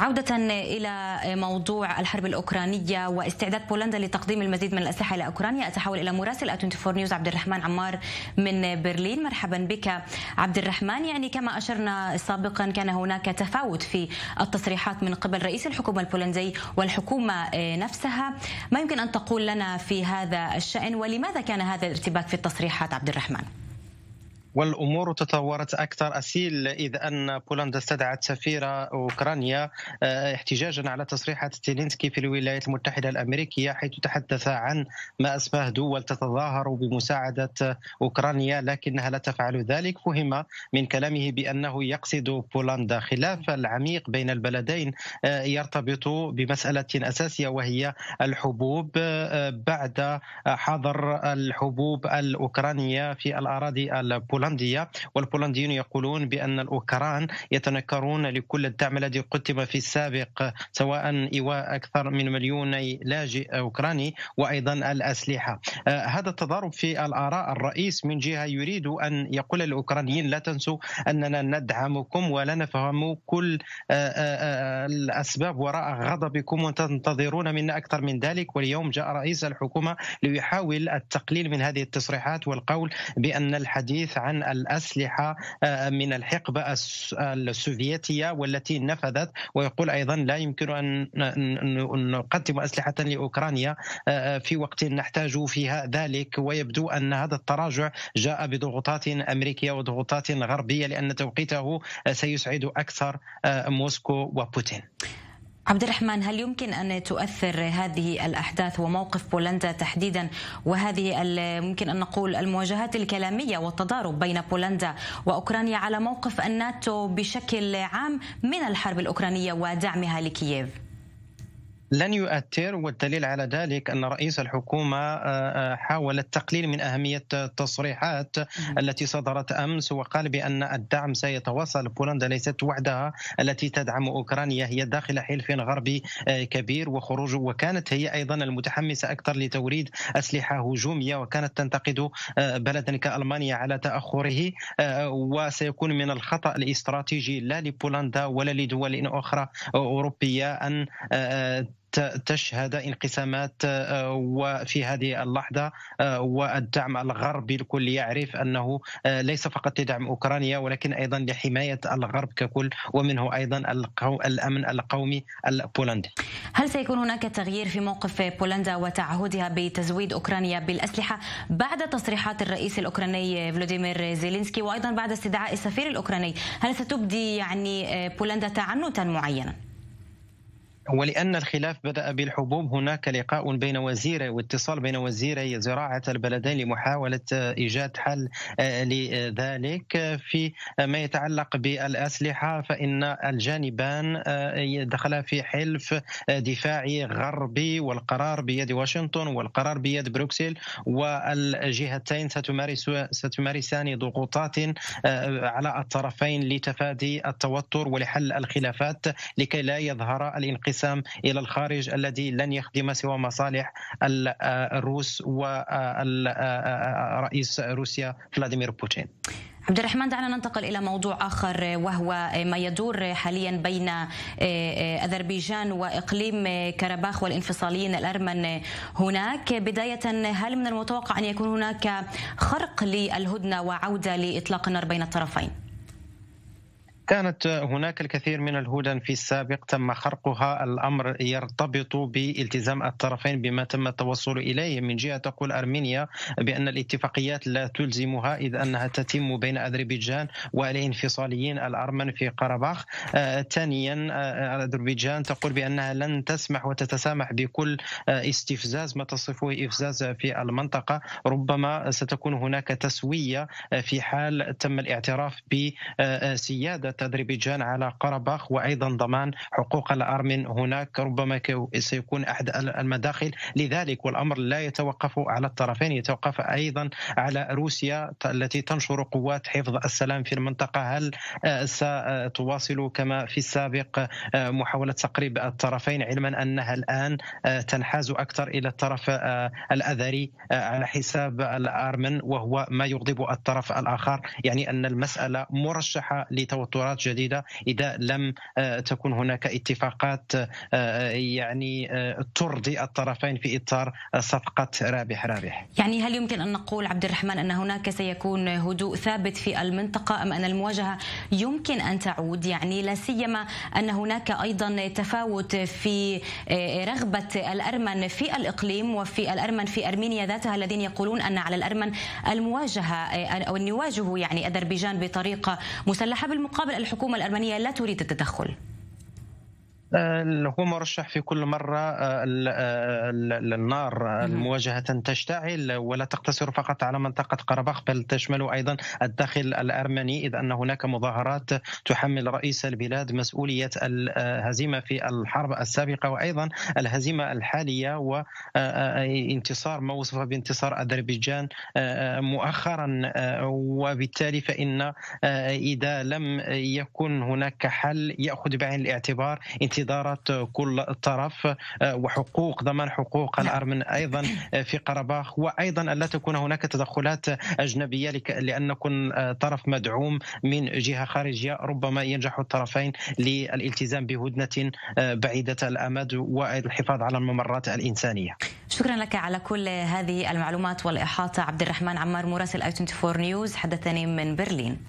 عودة إلى موضوع الحرب الأوكرانية واستعداد بولندا لتقديم المزيد من الأسلحة إلى أوكرانيا أتحول إلى مراسل 24 نيوز عبد الرحمن عمار من برلين مرحبا بك عبد الرحمن يعني كما أشرنا سابقا كان هناك تفاوت في التصريحات من قبل رئيس الحكومة البولندي والحكومة نفسها ما يمكن أن تقول لنا في هذا الشأن ولماذا كان هذا الارتباك في التصريحات عبد الرحمن؟ والامور تطورت اكثر اسيل اذ ان بولندا استدعت سفيره اوكرانيا آه، احتجاجا على تصريحات تيلينسكي في الولايات المتحده الامريكيه حيث تحدث عن ما اسماه دول تتظاهر بمساعده اوكرانيا لكنها لا تفعل ذلك فهم من كلامه بانه يقصد بولندا خلاف العميق بين البلدين آه، يرتبط بمساله اساسيه وهي الحبوب آه، بعد حظر الحبوب الاوكرانيه في الاراضي البولنديه البولندية والبولنديون يقولون بأن الأوكران يتنكرون لكل الدعم الذي قدم في السابق سواء إيواء أكثر من مليوني لاجئ أوكراني وأيضا الأسلحة آه، هذا التضارب في الآراء الرئيس من جهة يريد أن يقول للأوكرانيين لا تنسوا أننا ندعمكم ولا نفهم كل آه، آه، الأسباب وراء غضبكم وتنتظرون منا أكثر من ذلك واليوم جاء رئيس الحكومة ليحاول التقليل من هذه التصريحات والقول بأن الحديث عن عن الأسلحة آه، من الحقبة السوفيتية والتي نفذت ويقول أيضا لا يمكن أن نقدم أسلحة لأوكرانيا آه، آه، في وقت نحتاج فيها ذلك ويبدو أن هذا التراجع جاء بضغوطات أمريكية وضغوطات غربية لأن توقيته سيسعد أكثر موسكو وبوتين عبد الرحمن هل يمكن ان تؤثر هذه الاحداث وموقف بولندا تحديدا وهذه ممكن ان نقول المواجهات الكلاميه والتضارب بين بولندا واوكرانيا على موقف الناتو بشكل عام من الحرب الاوكرانيه ودعمها لكييف؟ لن يؤثر والدليل على ذلك ان رئيس الحكومه آه، آه، حاول التقليل من اهميه التصريحات التي صدرت امس وقال بان الدعم سيتواصل بولندا ليست وحدها التي تدعم اوكرانيا هي داخل حلف غربي آه، كبير وخروج وكانت هي ايضا المتحمسه اكثر لتوريد اسلحه هجوميه وكانت تنتقد بلدا كالمانيا على تاخره وسيكون من الخطا الاستراتيجي لا لبولندا ولا لدول اخرى اوروبيه ان تشهد انقسامات آه، وفي هذه اللحظة آه، والدعم الغربي الكل يعرف أنه آه، ليس فقط لدعم أوكرانيا ولكن أيضا لحماية الغرب ككل ومنه أيضا الأمن القومي البولندي هل سيكون هناك تغيير في موقف بولندا وتعهدها بتزويد أوكرانيا بالأسلحة بعد تصريحات الرئيس الأوكراني فلوديمير زيلينسكي وأيضا بعد استدعاء السفير الأوكراني هل ستبدي يعني بولندا تعنتا معينا؟ ولأن الخلاف بدأ بالحبوب هناك لقاء بين وزيري واتصال بين وزيري زراعة البلدين لمحاولة إيجاد حل آه، لذلك في ما يتعلق بالأسلحة فإن الجانبان آه، دخلا في حلف آه، دفاعي غربي والقرار بيد واشنطن والقرار بيد بروكسل والجهتين ستمارس ستمارسان ضغوطات على الطرفين لتفادي التوتر ولحل الخلافات لكي لا يظهر الانقسام الانقسام الى الخارج الذي لن يخدم سوى مصالح آه، الروس ورئيس آه، آه، روسيا فلاديمير بوتين عبد الرحمن دعنا ننتقل الى موضوع اخر وهو ما يدور حاليا بين اذربيجان واقليم كرباخ والانفصاليين الارمن هناك بدايه هل من المتوقع ان يكون هناك خرق للهدنه وعوده لاطلاق النار بين الطرفين؟ كانت هناك الكثير من الهدن في السابق تم خرقها الأمر يرتبط بالتزام الطرفين بما تم التوصل إليه من جهة تقول أرمينيا بأن الاتفاقيات لا تلزمها إذ أنها تتم بين أذربيجان والانفصاليين الأرمن في قرباخ آه، ثانيا آه، آه، أذربيجان تقول بأنها لن تسمح وتتسامح بكل استفزاز ما تصفه إفزاز في المنطقة ربما ستكون هناك تسوية في حال تم الاعتراف بسيادة تدريبيجان على قرباخ وايضا ضمان حقوق الارمن هناك ربما سيكون احد المداخل لذلك والامر لا يتوقف على الطرفين يتوقف ايضا على روسيا التي تنشر قوات حفظ السلام في المنطقه هل آه، ستواصل كما في السابق آه، محاوله تقريب الطرفين علما انها الان آه، تنحاز اكثر الى الطرف الاذري على حساب الارمن وهو ما يغضب الطرف الاخر يعني ان المساله مرشحه لتوترات قرارات جديده اذا لم آه، تكون هناك اتفاقات آه، آه، يعني ترضي الطرفين في اطار صفقه رابح رابح. يعني هل يمكن ان نقول عبد الرحمن ان هناك سيكون هدوء ثابت في المنطقه ام ان المواجهه يمكن ان تعود يعني لا سيما ان هناك ايضا تفاوت في رغبه الارمن في الاقليم وفي الارمن في ارمينيا ذاتها الذين يقولون ان على الارمن المواجهه او ان يواجهوا يعني اذربيجان بطريقه مسلحه بالمقابل الحكومة الأرمنية لا تريد التدخل آه، هو مرشح في كل مرة آه، آه، النار نعم. المواجهة تشتعل ولا تقتصر فقط على منطقة قرباخ بل تشمل أيضا الداخل الأرمني إذ أن هناك مظاهرات تحمل رئيس البلاد مسؤولية الهزيمة في الحرب السابقة وأيضا الهزيمة الحالية وانتصار ما وصف بانتصار أذربيجان مؤخرا وبالتالي فإن إذا لم يكن هناك حل يأخذ بعين الاعتبار انتصار إدارة كل طرف آه، وحقوق ضمان حقوق نعم. الأرمن أيضا آه، في قرباخ وأيضا ألا تكون هناك تدخلات أجنبية لأن نكون آه، طرف مدعوم من جهة خارجية ربما ينجح الطرفين للالتزام بهدنة بعيدة الأمد والحفاظ على الممرات الإنسانية شكرا لك على كل هذه المعلومات والإحاطة عبد الرحمن عمار مراسل اي 24 نيوز حدثني من برلين